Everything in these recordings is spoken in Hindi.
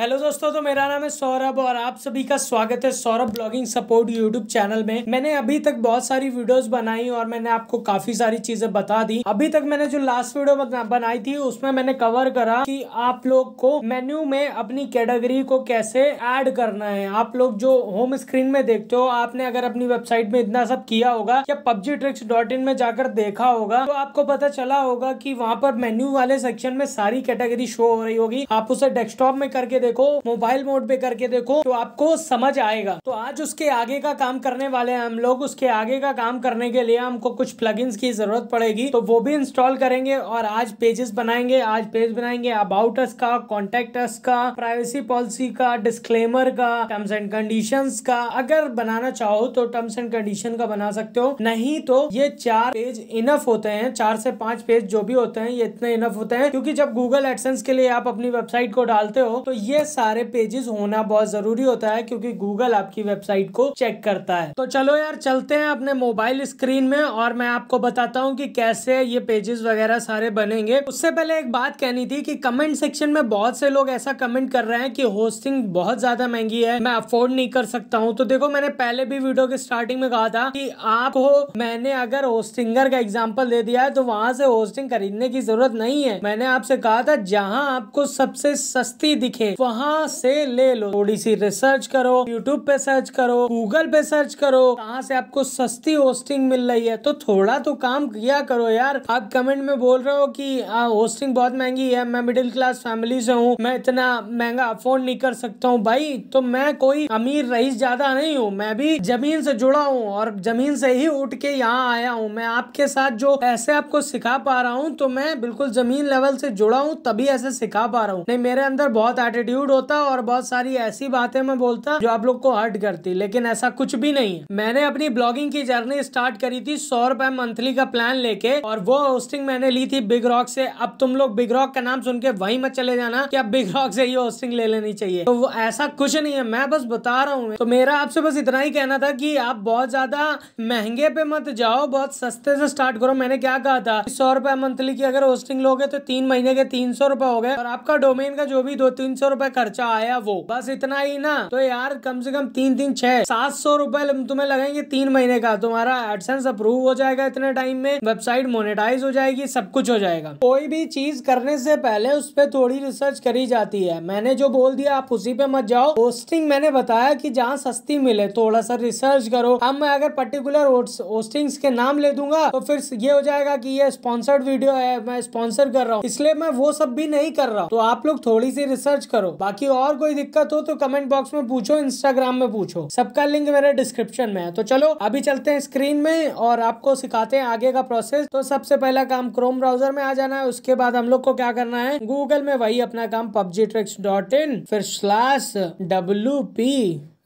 हेलो दोस्तों तो मेरा नाम है सौरभ और आप सभी का स्वागत है Saurabh blogging support YouTube channel में मैंने अभी तक बहुत सारी वीडियोस बनाई और मैंने आपको काफी सारी चीजें बता दी अभी तक मैंने जो लास्ट वीडियो बनाई थी उसमें मैंने कवर करा कि आप लोग को मेन्यू में अपनी कैटेगरी को कैसे एड करना है आप लोग जो होम स्क्रीन में देखते हो आपने अगर अपनी वेबसाइट में इतना सब किया होगा या पबजी ट्रिक्स डॉट इन में जाकर देखा होगा तो आपको पता चला होगा की वहाँ पर मेन्यू वाले सेक्शन में सारी कैटेगरी शो हो रही होगी आप उसे डेस्कटॉप में करके देखो मोबाइल मोड पे करके देखो तो आपको समझ आएगा तो आज उसके आगे का काम करने वाले हैं हम लोग उसके आगे का काम करने के लिए हमको कुछ प्लग की जरूरत पड़ेगी तो वो भी इंस्टॉल करेंगे और आज पेजेस बनाएंगे आज पेज बनाएंगे अबाउट अस का कॉन्टेक्ट अस का प्राइवेसी पॉलिसी का डिस्क्लेमर का टर्म्स एंड कंडीशन का अगर बनाना चाहो तो टर्म्स एंड कंडीशन का बना सकते हो नहीं तो ये चार पेज इनफ होते हैं चार से पांच पेज जो भी होते हैं ये इतने इनफ होते हैं क्योंकि जब गूगल एडसेंस के लिए आप अपनी वेबसाइट को डालते हो तो ये ये सारे पेजेस होना बहुत जरूरी होता है क्योंकि गूगल आपकी वेबसाइट को चेक करता है तो चलो यार चलते हैं अपने मोबाइल स्क्रीन में और मैं आपको बताता हूँ कि कैसे ये पेजेस वगैरह सारे बनेंगे उससे पहले एक बात कहनी थी कि कमेंट सेक्शन में बहुत से लोग ऐसा कमेंट कर रहे हैं कि होस्टिंग बहुत ज्यादा महंगी है मैं अफोर्ड नहीं कर सकता हूँ तो देखो मैंने पहले भी वीडियो के स्टार्टिंग में कहा था कि हो मैंने अगर होस्टिंगर का एग्जाम्पल दे दिया है तो वहां से होस्टिंग खरीदने की जरूरत नहीं है मैंने आपसे कहा था जहाँ आपको सबसे सस्ती दिखे वहां से ले लो थोड़ी सी रिसर्च करो यूट्यूब पे सर्च करो गूगल पे सर्च करो कहाँ से आपको सस्ती होस्टिंग मिल रही है तो थोड़ा तो काम किया करो यार आप कमेंट में बोल रहे हो कि आ, होस्टिंग बहुत महंगी है मैं मिडिल क्लास फैमिली से हूँ मैं इतना महंगा अफोर्ड नहीं कर सकता हूँ भाई तो मैं कोई अमीर रईस ज्यादा नहीं हूँ मैं भी जमीन से जुड़ा हूँ और जमीन से ही उठ के यहाँ आया हूँ मैं आपके साथ जो ऐसे आपको सिखा पा रहा हूँ तो मैं बिल्कुल जमीन लेवल से जुड़ा हूँ तभी ऐसे सिखा पा रहा हूँ नहीं मेरे अंदर बहुत एटीट्यूड एटीट्यूड होता और बहुत सारी ऐसी बातें मैं बोलता जो आप लोग को हर्ट करती लेकिन ऐसा कुछ भी नहीं है मैंने अपनी ब्लॉगिंग की जर्नी स्टार्ट करी थी सौ रुपए मंथली का प्लान लेके और वो होस्टिंग मैंने ली थी बिग रॉक से अब तुम लोग बिग रॉक का नाम सुन के वही मत चले जाना की अब बिग रॉक से ही होस्टिंग ले लेनी चाहिए तो वो ऐसा कुछ नहीं है मैं बस बता रहा हूँ तो मेरा आपसे बस इतना ही कहना था की आप बहुत ज्यादा महंगे पे मत जाओ बहुत सस्ते से स्टार्ट करो मैंने क्या कहा था सौ रुपए मंथली की अगर होस्टिंग लोगे तो तीन महीने के तीन सौ रुपए हो गए और आपका डोमेन का जो भी दो तीन सौ रुपए रुपए खर्चा आया वो बस इतना ही ना तो यार कम से कम तीन तीन छह सात सौ रूपए तुम्हें लगेंगे तीन महीने का तुम्हारा एडसेंस अप्रूव हो जाएगा इतने टाइम में वेबसाइट मोनेटाइज हो जाएगी सब कुछ हो जाएगा कोई भी चीज करने से पहले उस पर थोड़ी रिसर्च करी जाती है मैंने जो बोल दिया आप उसी पे मत जाओ होस्टिंग मैंने बताया कि जहाँ सस्ती मिले थोड़ा सा रिसर्च करो अब मैं अगर पर्टिकुलर होस्टिंग के नाम ले दूंगा तो फिर ये हो जाएगा कि ये स्पॉन्सर्ड वीडियो है मैं स्पॉन्सर कर रहा हूँ इसलिए मैं वो सब भी नहीं कर रहा तो आप लोग थोड़ी सी रिसर्च करो बाकी और कोई दिक्कत हो तो कमेंट बॉक्स में पूछो इंस्टाग्राम में पूछो सबका लिंक मेरे डिस्क्रिप्शन में है तो चलो अभी चलते हैं स्क्रीन में और आपको सिखाते हैं आगे का प्रोसेस तो सबसे पहला काम क्रोम ब्राउजर में आ जाना है उसके बाद हम लोग को क्या करना है गूगल में वही अपना काम पबजी ट्रिक्स डॉट इन फिर slash W P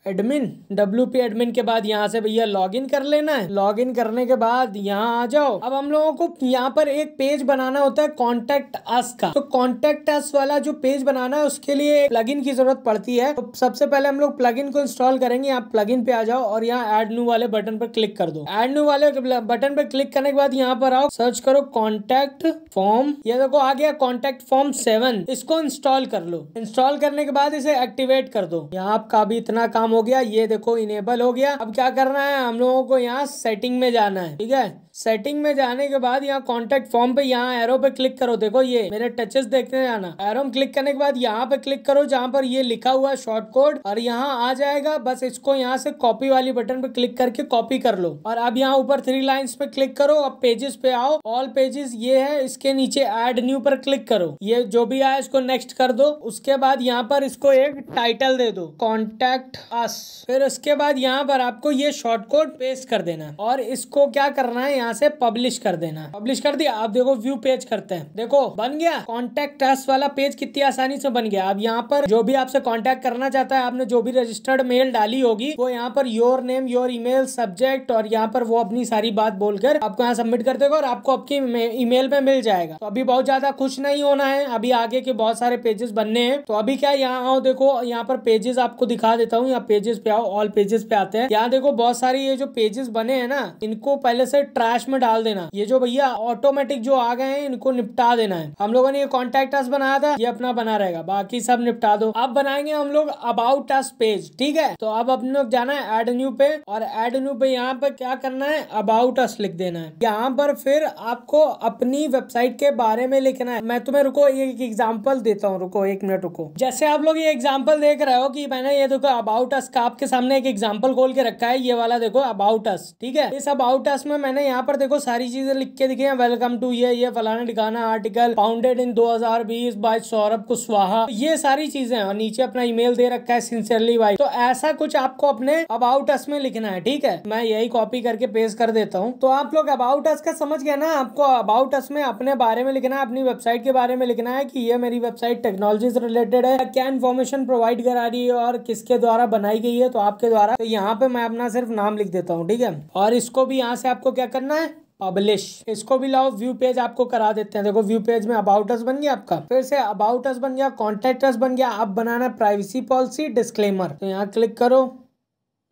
admin W P admin के बाद यहाँ से भैया लॉगिन कर लेना है लॉगिन करने के बाद यहाँ आ जाओ अब हम लोगों को यहाँ पर एक पेज बनाना होता है कॉन्टेक्ट अस का तो कॉन्टेक्ट अस वाला जो पेज बनाना है उसके लिए इन की जरूरत पड़ती है तो सबसे पहले हम लोग प्लगइन को इंस्टॉल करेंगे आप इन पे आ जाओ और यहाँ एड न्यू वाले बटन पर क्लिक कर दो एड न्यू वाले बटन पर क्लिक करने के बाद यहाँ पर आओ सर्च करो कॉन्टेक्ट फॉर्म ये देखो आ गया कॉन्टेक्ट फॉर्म सेवन इसको इंस्टॉल कर लो इंस्टॉल करने के बाद इसे एक्टिवेट कर दो यहाँ आपका भी इतना काम काम हो गया ये देखो इनेबल हो गया अब क्या करना है हम लोगों को यहाँ सेटिंग में जाना है ठीक है सेटिंग में जाने के बाद यहाँ कॉन्टेक्ट फॉर्म पे यहाँ एरो पे क्लिक करो देखो ये मेरे टचेस देखते जाना एरो में क्लिक करने के बाद यहाँ पे क्लिक करो जहाँ पर ये लिखा हुआ शॉर्ट कोड और यहाँ आ जाएगा बस इसको यहाँ से कॉपी वाली बटन पे क्लिक करके कॉपी कर लो और अब यहाँ ऊपर थ्री लाइन्स पे क्लिक करो अब पेजेस पे आओ ऑल पेजेस ये है इसके नीचे एड न्यू पर क्लिक करो ये जो भी आया इसको नेक्स्ट कर दो उसके बाद यहाँ पर इसको एक टाइटल दे दो कॉन्टेक्ट अस फिर उसके बाद यहाँ पर आपको ये शॉर्ट कोड पेस्ट कर देना और इसको क्या करना है यहाँ यहाँ से पब्लिश कर देना पब्लिश कर दिया आप देखो व्यू पेज करते हैं देखो बन गया कॉन्टेक्ट अस वाला पेज कितनी आसानी से बन गया अब यहाँ पर जो भी आपसे कॉन्टेक्ट करना चाहता है आपने जो भी रजिस्टर्ड मेल डाली होगी वो यहाँ पर your name your email subject और यहाँ पर वो अपनी सारी बात बोलकर आपको यहाँ सबमिट कर देगा और आपको आपकी ईमेल पे मिल जाएगा तो अभी बहुत ज्यादा खुश नहीं होना है अभी आगे के बहुत सारे पेजेस बनने हैं तो अभी क्या यहाँ आओ देखो यहाँ पर पेजेस आपको दिखा देता हूँ यहाँ पेजेस पे आओ ऑल पेजेस पे आते हैं यहाँ देखो बहुत सारी ये जो पेजेस बने हैं ना इनको पहले से ट्रैश लास्ट में डाल देना ये जो भैया ऑटोमेटिक जो आ गए हैं इनको निपटा देना है हम लोगों ने ये कॉन्टेक्ट टेस्ट बनाया था ये अपना बना रहेगा बाकी सब निपटा दो अब बनाएंगे हम लोग अबाउट टेस्ट पेज ठीक है तो अब अपने लोग जाना है एड न्यू पे और एड न्यू पे यहाँ पे क्या करना है अबाउट अस लिख देना है यहाँ पर फिर आपको अपनी वेबसाइट के बारे में लिखना है मैं तुम्हें रुको एक एग्जाम्पल देता हूँ रुको एक मिनट रुको जैसे आप लोग ये एग्जाम्पल देख रहे हो कि मैंने ये देखो अबाउट अस का आपके सामने एक एग्जाम्पल खोल के रखा है ये वाला देखो अबाउट अस ठीक है इस अबाउट अस में मैंने यहाँ पर देखो सारी चीजें लिख के दिखे हैं वेलकम टू ये ये फलाना ठिकाना article founded in 2020 by Saurabh Kushwaha ये सारी चीजें और नीचे अपना ईमेल दे रखा है सिंसियरली भाई तो ऐसा कुछ आपको अपने अबाउट अस में लिखना है ठीक है मैं यही कॉपी करके पेश कर देता हूँ तो आप लोग अबाउट अस का समझ गए ना आपको अबाउट अस में अपने बारे में लिखना है अपनी वेबसाइट के बारे में लिखना है की ये मेरी वेबसाइट टेक्नोलॉजी से रिलेटेड है क्या इन्फॉर्मेशन प्रोवाइड करा रही है और किसके द्वारा बनाई गई है तो आपके द्वारा तो यहाँ पे मैं अपना सिर्फ नाम लिख देता हूँ ठीक है और इसको भी यहाँ से आपको क्या करना है पब्लिश इसको भी लाओ व्यू पेज आपको करा देते हैं देखो व्यू पेज में अबाउट अस बन गया आपका फिर से अबाउट अस बन गया कॉन्टेक्ट अस बन गया अब बनाना प्राइवेसी पॉलिसी डिस्क्लेमर तो यहाँ क्लिक करो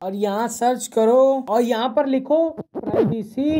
और यहाँ सर्च करो और यहाँ पर लिखो प्राइवेसी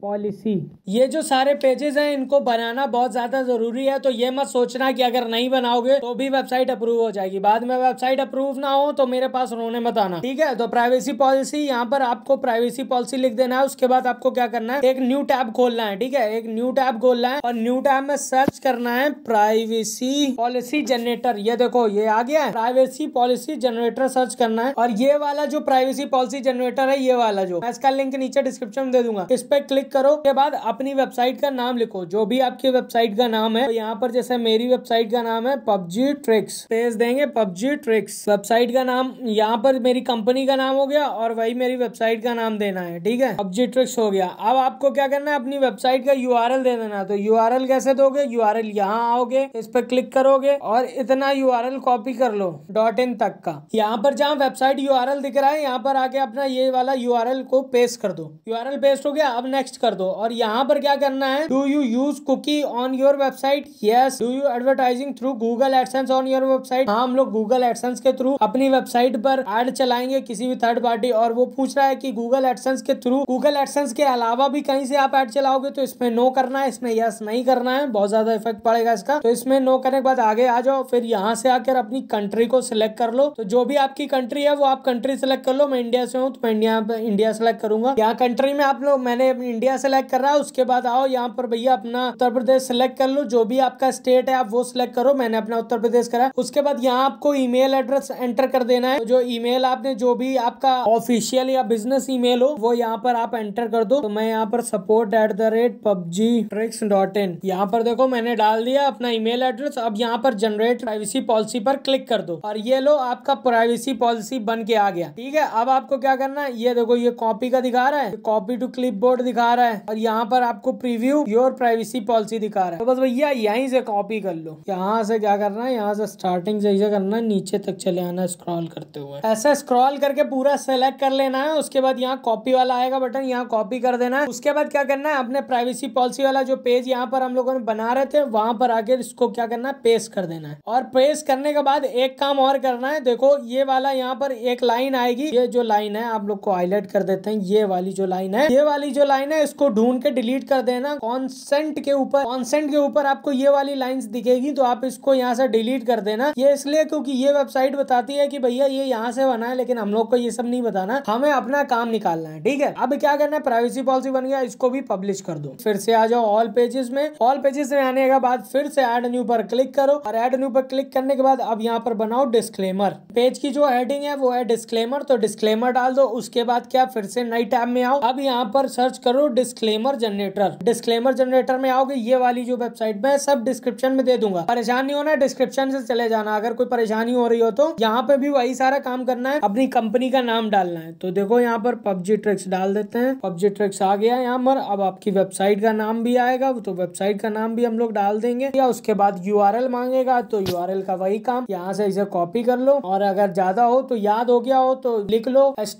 पॉलिसी ये जो सारे पेजेस हैं इनको बनाना बहुत ज्यादा जरूरी है तो ये मत सोचना कि अगर नहीं बनाओगे तो भी वेबसाइट अप्रूव हो जाएगी बाद में वेबसाइट अप्रूव ना हो तो मेरे पास रोने मत आना ठीक है तो प्राइवेसी पॉलिसी यहाँ पर आपको प्राइवेसी पॉलिसी लिख देना है उसके बाद आपको क्या करना है एक न्यू टैब खोलना है ठीक है एक न्यू टैब खोलना है और न्यू टैब में सर्च करना है प्राइवेसी पॉलिसी जनरेटर ये देखो ये आ गया है प्राइवेसी पॉलिसी जनरेटर सर्च करना है और ये वाला जो प्राइवेसी पॉलिसी जनरेटर है ये वाला जो इसका लिंक नीचे डिस्क्रिप्शन में दे दूंगा इस पर क्लिक करो के बाद अपनी वेबसाइट का नाम लिखो जो भी आपकी वेबसाइट का नाम है तो यहाँ पर जैसे मेरी वेबसाइट का नाम है पबजी ट्रिक्स पेज देंगे पबजी ट्रिक्स वेबसाइट का नाम यहाँ पर मेरी कंपनी का नाम हो गया और वही मेरी वेबसाइट का नाम देना है ठीक है पबजी ट्रिक्स हो गया अब आपको क्या करना है अपनी वेबसाइट का यू दे देना तो यू कैसे दोगे यू आर यहाँ आओगे इस पर क्लिक करोगे और इतना यू कॉपी कर लो डॉट इन तक का यहाँ पर जहाँ वेबसाइट यू दिख रहा है यहाँ पर आके अपना ये वाला यू को पेस्ट कर दो यू पेस्ट हो गया अब नेक्स्ट नेक्स्ट कर दो और यहाँ पर क्या करना है do you use cookie on your website yes do you advertising through Google AdSense on your website हाँ हम लोग गूगल एडसेंस के थ्रू अपनी वेबसाइट पर एड चलाएंगे किसी भी थर्ड पार्टी और वो पूछ रहा है की गूगल एडसेंस के थ्रू गूगल एडसेंस के अलावा भी कहीं से आप एड चलाओगे तो इसमें नो करना है इसमें यस नहीं करना है बहुत ज्यादा इफेक्ट पड़ेगा इसका तो इसमें नो करने के बाद आगे आ जाओ फिर यहाँ से आकर अपनी कंट्री को सिलेक्ट कर लो तो जो भी आपकी कंट्री है वो आप कंट्री सेलेक्ट कर लो मैं इंडिया से हूँ तो मैं इंडिया इंडिया सेलेक्ट करूंगा यहाँ कंट्री में आप लोग मैंने इंडिया सेलेक्ट कर रहा है उसके बाद आओ यहाँ पर भैया अपना उत्तर प्रदेश सेलेक्ट कर लो जो भी आपका स्टेट है आप वो सिलेक्ट करो मैंने अपना उत्तर प्रदेश करा उसके बाद यहाँ आपको ईमेल एड्रेस एंटर कर देना है जो ईमेल आपने जो भी आपका ऑफिशियल या बिजनेस ईमेल हो वो यहाँ पर आप एंटर कर दो तो मैं यहाँ पर support at the rate PUBG tricks dot in यहाँ पर देखो मैंने डाल दिया अपना ईमेल एड्रेस अब यहाँ पर जनरेट प्राइवेसी पॉलिसी पर क्लिक कर दो और ये लो आपका प्राइवेसी पॉलिसी बन के आ गया ठीक है अब आपको क्या करना है ये देखो ये कॉपी का दिखा रहा है कॉपी टू क्लिप बोर्ड दिखा दिखा रहा है और यहाँ पर आपको प्रीव्यू योर प्राइवेसी पॉलिसी दिखा रहा है तो बस भैया यहीं से कॉपी कर लो यहाँ से क्या करना है यहाँ से स्टार्टिंग से करना है नीचे तक चले आना स्क्रॉल करते हुए ऐसा स्क्रॉल करके पूरा सेलेक्ट कर लेना है उसके बाद यहाँ कॉपी वाला आएगा बटन यहाँ कॉपी कर देना है उसके बाद क्या करना है अपने प्राइवेसी पॉलिसी वाला जो पेज यहाँ पर हम लोगों ने बना रहे थे वहां पर आके इसको क्या करना है पेस्ट कर देना है और पेस्ट करने के बाद एक काम और करना है देखो ये वाला यहाँ पर एक लाइन आएगी ये जो लाइन है आप लोग को हाईलाइट कर देते हैं ये वाली जो लाइन है ये वाली जो लाइन ना इसको ढूंढ के डिलीट कर देना कॉन्सेंट के ऊपर कॉन्सेंट के ऊपर आपको ये वाली लाइन दिखेगी तो आप इसको यहाँ से डिलीट कर देना ये इसलिए क्योंकि ये वेबसाइट बताती है कि भैया ये यहाँ से बना है लेकिन हम लोग को ये सब नहीं बताना हमें अपना काम निकालना है ठीक है अब क्या करना है प्राइवेसी पॉलिसी बन गया इसको भी पब्लिश कर दो फिर से आ जाओ ऑल पेजेस में ऑल पेजेस में आने के बाद फिर से एड न्यू पर क्लिक करो और एड न्यू पर क्लिक करने के बाद अब यहाँ पर बनाओ डिस्क्लेमर पेज की जो हेडिंग है वो है डिस्क्लेमर तो डिस्क्लेमर डाल दो उसके बाद क्या फिर से नई टैब में आओ अब यहाँ पर सर्च कर करो डिस्क्लेमर जनरेटर डिस्क्लेमर जनरेटर में आओगे ये वाली जो वेबसाइट में सब डिस्क्रिप्शन में दे दूंगा परेशान नहीं होना डिस्क्रिप्शन से चले जाना अगर कोई परेशानी हो रही हो तो यहाँ पे भी वही सारा काम करना है अपनी कंपनी का नाम डालना है तो देखो यहाँ पर पबजी ट्रिक्स डाल देते हैं पबजी ट्रिक्स आ गया यहाँ पर अब आपकी वेबसाइट का नाम भी आएगा तो वेबसाइट का नाम भी हम लोग डाल देंगे या उसके बाद यू मांगेगा तो यू का वही काम यहाँ से इसे कॉपी कर लो और अगर ज्यादा हो तो याद हो गया हो तो लिख लो S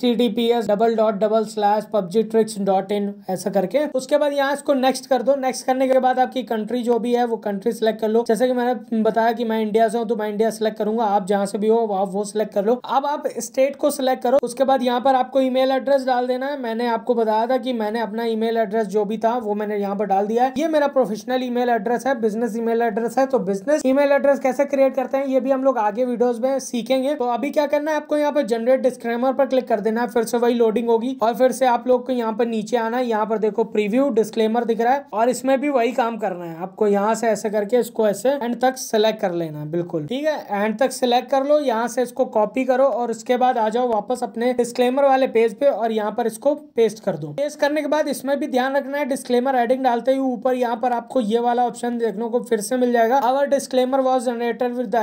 double dot double slash PUBG tricks dot in ऐसा करके उसके बाद यहाँ इसको नेक्स्ट कर दो नेक्स्ट करने के बाद आपकी कंट्री जो भी है वो कंट्री सेलेक्ट कर लो जैसे कि मैंने बताया कि मैं इंडिया से हूँ तो मैं इंडिया सेलेक्ट करूंगा आप जहाँ से भी हो आप वो सिलेक्ट कर लो अब आप स्टेट को सिलेक्ट करो उसके बाद यहाँ पर आपको ई एड्रेस डाल देना है मैंने आपको बताया था कि मैंने अपना ई एड्रेस जो भी था वो मैंने यहाँ पर डाल दिया है ये मेरा प्रोफेशनल ई एड्रेस है बिजनेस ई एड्रेस है तो बिजनेस ई एड्रेस कैसे क्रिएट करते हैं ये भी हम लोग आगे वीडियोज में सीखेंगे तो अभी क्या करना है आपको यहाँ पर जनरेट डिस्क्रेमर पर क्लिक कर देना है फिर से वही लोडिंग होगी और फिर से आप लोग को यहाँ पर नीचे आना यहाँ पर देखो प्रीव्यू डिस्क्लेमर दिख रहा है और इसमें भी वही काम करना है आपको यहाँ से ऐसे करके इसको ऐसे एंड तक सेलेक्ट कर लेना बिल्कुल ठीक है एंड तक सेलेक्ट कर लो यहाँ से इसको कॉपी करो और उसके बाद आ जाओ वापस अपने डिस्क्लेमर वाले पेज पे और यहाँ पर इसको पेस्ट कर दो पेस्ट करने के बाद इसमें भी ध्यान रखना है डिस्क्लेमर एडिंग डालते ही ऊपर यहाँ पर आपको ये वाला ऑप्शन देखने को फिर से मिल जाएगा अगर disclaimer was generator with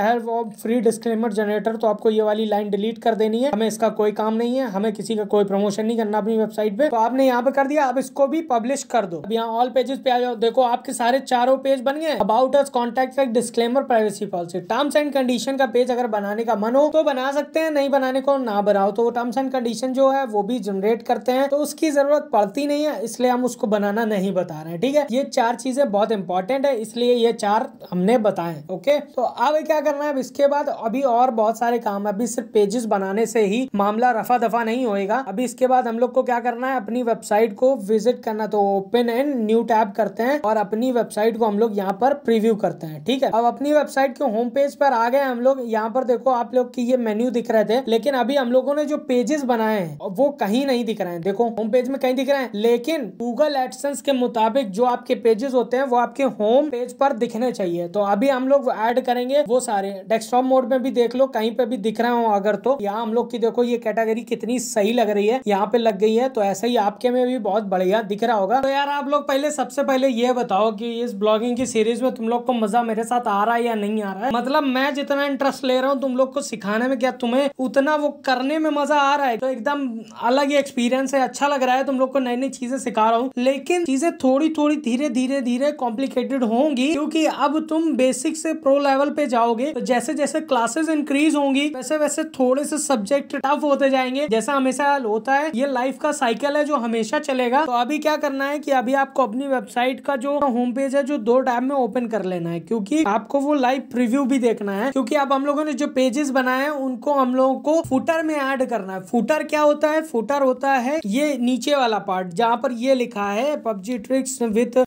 free disclaimer generator तो आपको ये वाली लाइन डिलीट कर देनी है हमें इसका कोई काम नहीं है हमें किसी का कोई प्रमोशन नहीं करना अपनी वेबसाइट पे तो आपने यहाँ पर कर दिया अब आप इसको भी पब्लिश कर दो अब यहाँ ऑल पेजेस पे आ जाओ देखो आपके सारे चारों पेज बन गए about us contact contact disclaimer privacy policy terms and condition का पेज अगर बनाने का मन हो तो बना सकते हैं नहीं बनाने को ना बनाओ तो टर्म्स एंड कंडीशन जो है वो भी जनरेट करते हैं तो उसकी जरूरत पड़ती नहीं है इसलिए हम उसको बनाना नहीं बता रहे ठीक है ये चार चीजें बहुत इंपॉर्टेंट है इसलिए ये चार हमने बताए ओके तो अब क्या करना है इसके बाद अभी और बहुत सारे काम है अभी सिर्फ पेजेस बनाने से ही मामला रफा दफा नहीं होएगा अभी इसके बाद हम लोग को क्या करना है अपनी वेबसाइट को विजिट करना तो ओपन एंड न्यू टैब करते हैं और अपनी वेबसाइट को हम लोग यहाँ पर प्रीव्यू करते हैं ठीक है अब अपनी वेबसाइट के होम पेज पर आ गए हम लोग यहाँ पर देखो आप लोग की ये मेन्यू दिख रहे थे लेकिन अभी हम लोगों ने जो पेजेस बनाए हैं वो कहीं नहीं दिख रहे हैं देखो होम पेज में कहीं दिख रहे हैं लेकिन गूगल एडसेंस के मुताबिक जो आपके पेजेस होते हैं वो आपके होम पेज पर दिखने चाहिए तो अभी हम लोग एड करेंगे वो सारे डेस्कटॉप मोड में भी देख लो कहीं पे भी दिख रहा हो अगर तो यहाँ हम लोग की देखो ये कैटेगरी कितनी सही लग रही है यहाँ पे लग गई है तो ऐसे ही आपके में भी बहुत बढ़िया दिख रहा होगा तो यार आप लोग पहले सबसे पहले ये बताओ कि इस ब्लॉगिंग की सीरीज में तुम लोग को मजा मेरे साथ आ रहा है या नहीं आ रहा है मतलब मैं जितना इंटरेस्ट ले रहा हूँ तुम लोग को सिखाने में क्या तुम्हें उतना वो करने में मजा आ रहा है तो एकदम अलग ही एक्सपीरियंस है अच्छा लग रहा है तुम लोग को नई नई चीजें सिखा रहा हूँ लेकिन चीजें थोड़ी थोड़ी धीरे धीरे धीरे कॉम्प्लिकेटेड होंगी क्योंकि अब तुम बेसिक से प्रो लेवल पे जाओगे तो जैसे जैसे क्लासेस इंक्रीज होंगी वैसे वैसे थोड़े से सब्जेक्ट टफ होते जाएंगे जैसा हमेशा होता है ये लाइफ का साइकिल है जो हमेशा चलेगा तो अभी क्या करना है कि अभी आपको अपनी वेबसाइट का जो होम पेज है जो दो टैब में ओपन कर लेना है क्योंकि आपको वो लाइव प्रिव्यू भी देखना है क्योंकि अब हम लोगों ने जो पेजेस बनाए हैं उनको हम लोगों को फुटर में ऐड करना है फुटर क्या होता है फुटर होता है ये नीचे वाला पार्ट जहाँ पर ये लिखा है PUBG tricks with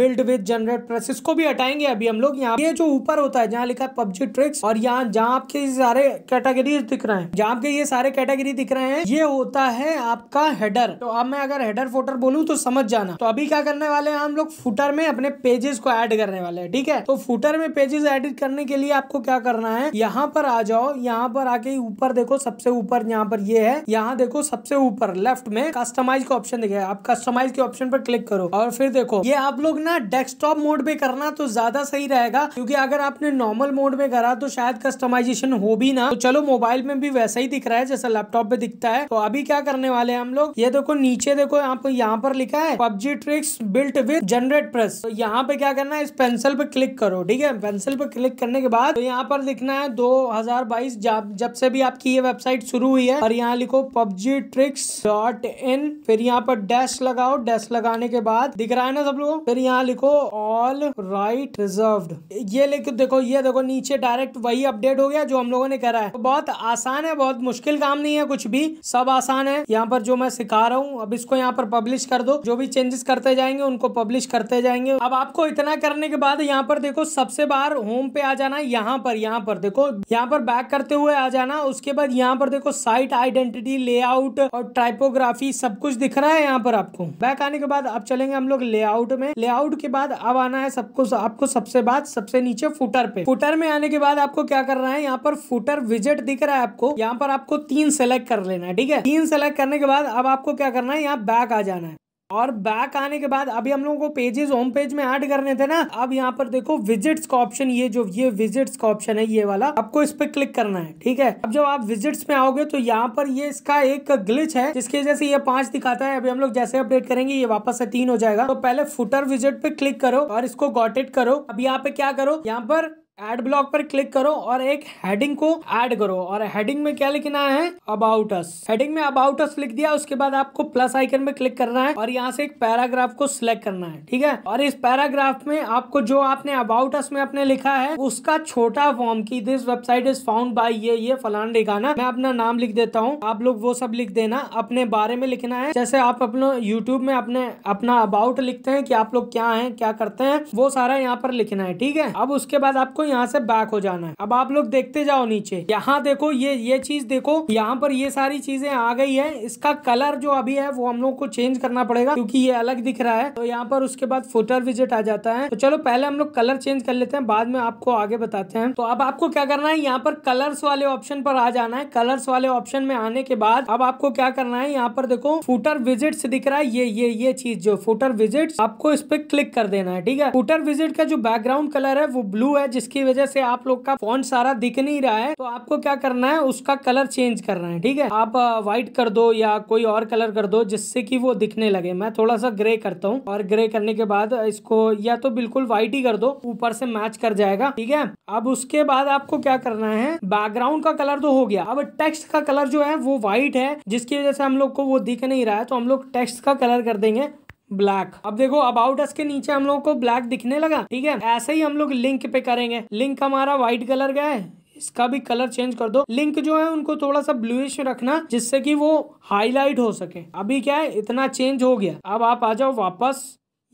build with generate press इसको भी हटाएंगे अभी हम लोग यहाँ ये जो ऊपर होता है जहाँ लिखा है पबजी ट्रिक्स और यहाँ जहाँ आपके सारे कैटेगरी दिख रहे हैं जहाँ आपके ये सारे कैटेगरी दिख रहे हैं ये होता है आपका हेडर तो अब मैं अगर हेडर फोटर बोल बोलूं तो समझ जाना तो अभी क्या करने वाले हैं हम लोग फुटर में अपने पेजेस को ऐड करने वाले हैं ठीक है तो फुटर में पेजेस एडिट करने के लिए आपको क्या करना है यहाँ पर आ जाओ यहाँ पर आके ऊपर देखो सबसे ऊपर यहाँ पर ये यह है यहाँ देखो सबसे ऊपर लेफ्ट में कस्टमाइज का ऑप्शन दिखाया आप कस्टमाइज के ऑप्शन पर क्लिक करो और फिर देखो ये आप लोग ना डेस्कटॉप मोड पे करना तो ज्यादा सही रहेगा क्योंकि अगर आपने नॉर्मल मोड में करा तो शायद कस्टमाइजेशन हो भी ना तो चलो मोबाइल में भी वैसा ही दिख रहा है जैसा लैपटॉप पे दिखता है तो अभी क्या करने वाले हैं हम लोग ये देखो नीचे देखो यहाँ पर लिखा है PUBG tricks built with generate press तो यहाँ पे क्या करना है इस पेंसिल पे क्लिक करो ठीक है पेंसिल पे क्लिक करने के बाद तो यहाँ पर लिखना है 2022 जब से भी आपकी ये वेबसाइट शुरू हुई है और यहाँ लिखो पबजी ट्रिक्स डॉट इन फिर यहाँ पर डैश लगाओ डैश लगाने के बाद दिख रहा है ना सब लोग फिर यहाँ लिखो ऑल राइट रिजर्व ये लिखो देखो ये देखो नीचे डायरेक्ट वही अपडेट हो गया जो हम लोगों ने करा है तो बहुत आसान है बहुत मुश्किल काम नहीं है कुछ भी सब आसान है यहाँ पर जो मैं सिखा रहा हूँ अब इसको यहाँ पर पब्लिश पब्लिश कर दो जो भी चेंजेस करते जाएंगे उनको पब्लिश करते जाएंगे अब आपको इतना करने के बाद यहाँ पर देखो सबसे बाहर होम पे आ जाना यहाँ पर यहाँ पर देखो यहाँ पर बैक करते हुए आ जाना उसके बाद यहाँ पर देखो साइट आइडेंटिटी लेआउट और ट्राइपोग्राफी सब कुछ दिख रहा है यहाँ पर आपको बैक आने के बाद अब चलेंगे हम लोग लेआउट में लेआउट के बाद अब आना है सबको आपको सबसे बाद सबसे नीचे फुटर पे फुटर में आने के बाद आपको क्या करना है यहाँ पर फुटर विजिट दिख रहा है आपको यहाँ पर आपको तीन सेलेक्ट कर लेना है ठीक है तीन सेलेक्ट करने के बाद अब आपको क्या करना है यहाँ बैक आ जाना है और बैक आने के बाद अभी हम लोगों को पेजेस होम पेज में ऐड करने थे ना अब यहाँ पर देखो विजिट्स का ऑप्शन ये जो ये विजिट्स का ऑप्शन है ये वाला आपको इस पे क्लिक करना है ठीक है अब जब आप विजिट्स में आओगे तो यहाँ पर ये इसका एक ग्लिच है जिसकी वजह से ये पांच दिखाता है अभी हम लोग जैसे अपडेट करेंगे ये वापस से तीन हो जाएगा तो पहले फुटर विजिट पे क्लिक करो और इसको गॉटेड करो अब यहाँ पे क्या करो यहाँ पर एड ब्लॉक पर क्लिक करो और एक हेडिंग को ऐड करो और हेडिंग में क्या लिखना है अबाउट अस हेडिंग में अबाउट अस लिख दिया उसके बाद आपको प्लस आइकन में क्लिक करना है और यहाँ से एक पैराग्राफ को सिलेक्ट करना है ठीक है और इस पैराग्राफ में आपको जो आपने अबाउट अस में अपने लिखा है उसका छोटा फॉर्म की this website is found by ये ये फलान लिखाना मैं अपना नाम लिख देता हूँ आप लोग वो सब लिख देना अपने बारे में लिखना है जैसे आप अपने यूट्यूब में अपने अपना अबाउट लिखते हैं कि आप लोग क्या है क्या करते हैं वो सारा यहाँ पर लिखना है ठीक है अब उसके बाद आपको यहाँ से बैक हो जाना है अब आप लोग देखते जाओ नीचे यहाँ देखो ये ये चीज देखो यहाँ पर ये सारी चीजें आ गई है इसका कलर जो अभी है वो हम लोग को चेंज करना पड़ेगा क्योंकि ये अलग दिख रहा है तो यहाँ पर उसके बाद फुटर विजिट आ जाता है तो चलो पहले हम लोग कलर चेंज कर लेते हैं बाद में आपको आगे बताते हैं तो अब आपको क्या करना है यहाँ पर कलर्स वाले ऑप्शन पर आ जाना है कलर्स वाले ऑप्शन में आने के बाद अब आपको क्या करना है यहाँ पर देखो फूटर विजिट दिख रहा है ये ये ये चीज जो फूटर विजिट आपको इस पर क्लिक कर देना है ठीक है फूटर विजिट का जो बैकग्राउंड कलर है वो ब्लू है जिसकी जिसकी वजह से आप लोग का फोन सारा दिख नहीं रहा है तो आपको क्या करना है उसका कलर चेंज करना है ठीक है आप व्हाइट कर दो या कोई और कलर कर दो जिससे कि वो दिखने लगे मैं थोड़ा सा ग्रे करता हूँ और ग्रे करने के बाद इसको या तो बिल्कुल व्हाइट ही कर दो ऊपर से मैच कर जाएगा ठीक है अब उसके बाद आपको क्या करना है बैकग्राउंड का कलर तो हो गया अब टेक्स्ट का कलर जो है वो व्हाइट है जिसकी वजह से हम लोग को वो दिख नहीं रहा है तो हम लोग टेक्स्ट का कलर कर देंगे ब्लैक अब देखो अबाउट अस के नीचे हम लोग को ब्लैक दिखने लगा ठीक है ऐसे ही हम लोग लिंक पे करेंगे लिंक हमारा व्हाइट कलर का है इसका भी कलर चेंज कर दो लिंक जो है उनको थोड़ा सा ब्लूइश रखना जिससे कि वो हाईलाइट हो सके अभी क्या है इतना चेंज हो गया अब आप आ जाओ वापस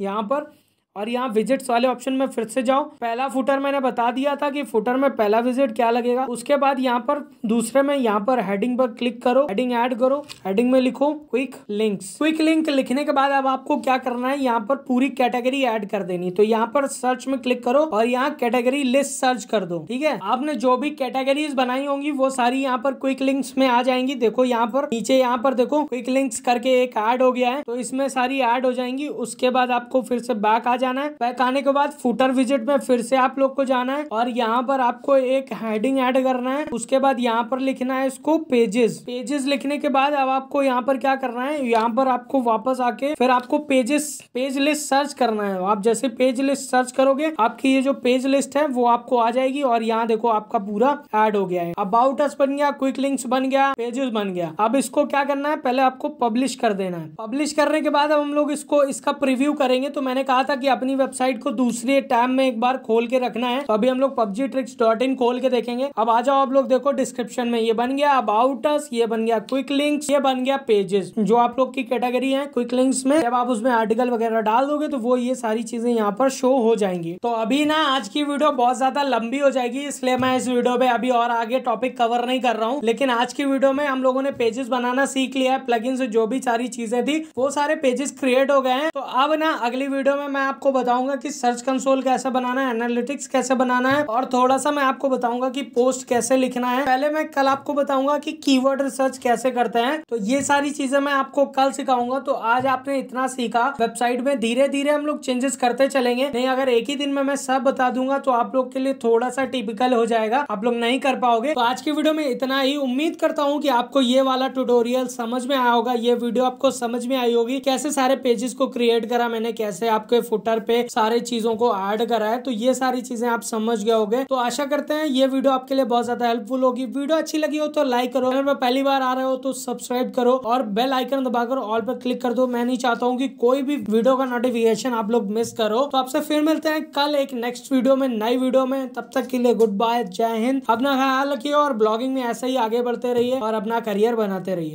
यहाँ पर और यहाँ विजिट्स वाले ऑप्शन में फिर से जाओ पहला फुटर मैंने बता दिया था कि फुटर में पहला विजिट क्या लगेगा उसके बाद यहाँ पर दूसरे में यहाँ पर हेडिंग पर क्लिक करो हेडिंग ऐड करो हेडिंग में लिखो क्विक लिंक्स क्विक लिंक लिखने के बाद अब आपको क्या करना है यहाँ पर पूरी कैटेगरी ऐड कर देनी तो यहाँ पर सर्च में क्लिक करो और यहाँ कैटेगरी लिस्ट सर्च कर दो ठीक है आपने जो भी कैटेगरीज बनाई होंगी वो सारी यहाँ पर क्विक लिंक्स में आ जाएंगी देखो यहाँ पर नीचे यहाँ पर देखो क्विक लिंक्स करके एक एड हो गया है तो इसमें सारी एड हो जाएंगी उसके बाद आपको फिर से बैक आ जाना है पैक आने के बाद फुटर विजिट में फिर से आप लोग को जाना है और यहाँ पर आपको एक हेडिंग ऐड करना है उसके बाद यहाँ पर लिखना है इसको पेजेस पेजेस लिखने के बाद अब आपको यहाँ पर क्या करना है यहाँ पर आपको वापस आके फिर आपको पेजेस पेज लिस्ट सर्च करना है आप जैसे पेज लिस्ट सर्च करोगे आपकी ये जो पेज लिस्ट है वो आपको आ जाएगी और यहाँ देखो आपका पूरा एड हो गया है अबाउट अस बन गया क्विक लिंक्स बन गया पेजेस बन गया अब इसको क्या करना है पहले आपको पब्लिश कर देना है पब्लिश करने के बाद अब हम लोग इसको इसका प्रिव्यू करेंगे तो मैंने कहा था कि अपनी वेबसाइट को दूसरे टैब में एक बार खोल के रखना है तो अभी हम लोग पबजी ट्रिक्स डॉट इन खोल के देखेंगे अब आ जाओ आप लोग देखो डिस्क्रिप्शन में ये बन गया अबाउट ये बन गया क्विक लिंक ये बन गया पेजेस जो आप लोग की कैटेगरी है क्विक लिंक्स में जब आप उसमें आर्टिकल वगैरह डाल दोगे तो वो ये सारी चीजें यहाँ पर शो हो जाएंगी तो अभी ना आज की वीडियो बहुत ज्यादा लंबी हो जाएगी इसलिए मैं इस वीडियो में अभी और आगे टॉपिक कवर नहीं कर रहा हूँ लेकिन आज की वीडियो में हम लोगों ने पेजेस बनाना सीख लिया है प्लगइन जो भी सारी चीजें थी वो सारे पेजेस क्रिएट हो गए हैं तो अब ना अगली वीडियो में मैं आप आपको बताऊंगा कि सर्च कंसोल कैसे बनाना है एनालिटिक्स कैसे बनाना है और थोड़ा सा मैं आपको बताऊंगा कि पोस्ट कैसे लिखना है पहले मैं कल आपको बताऊंगा कि कीवर्ड रिसर्च कैसे करते हैं तो ये सारी चीजें मैं आपको कल सिखाऊंगा तो आज आपने इतना सीखा वेबसाइट में धीरे धीरे हम लोग चेंजेस करते चलेंगे नहीं अगर एक ही दिन में मैं सब बता दूंगा तो आप लोग के लिए थोड़ा सा टिपिकल हो जाएगा आप लोग नहीं कर पाओगे तो आज की वीडियो में इतना ही उम्मीद करता हूँ की आपको ये वाला ट्यूटोरियल समझ में आया होगा ये वीडियो आपको समझ में आई होगी कैसे सारे पेजेस को क्रिएट करा मैंने कैसे आपके फोटो काउंटर पे सारी चीजों को ऐड करा है तो ये सारी चीजें आप समझ गए होगे तो आशा करते हैं ये वीडियो आपके लिए बहुत ज्यादा हेल्पफुल होगी वीडियो अच्छी लगी हो तो लाइक करो अगर पहली बार आ रहे हो तो सब्सक्राइब करो और बेल आइकन दबाकर ऑल पर क्लिक कर दो मैं नहीं चाहता हूँ की कोई भी वीडियो का नोटिफिकेशन आप लोग मिस करो तो आपसे फिर मिलते हैं कल एक नेक्स्ट वीडियो में नई वीडियो में तब तक के लिए गुड बाय जय हिंद अपना ख्याल रखिए और ब्लॉगिंग में ऐसे ही आगे बढ़ते रहिए और अपना करियर बनाते रहिए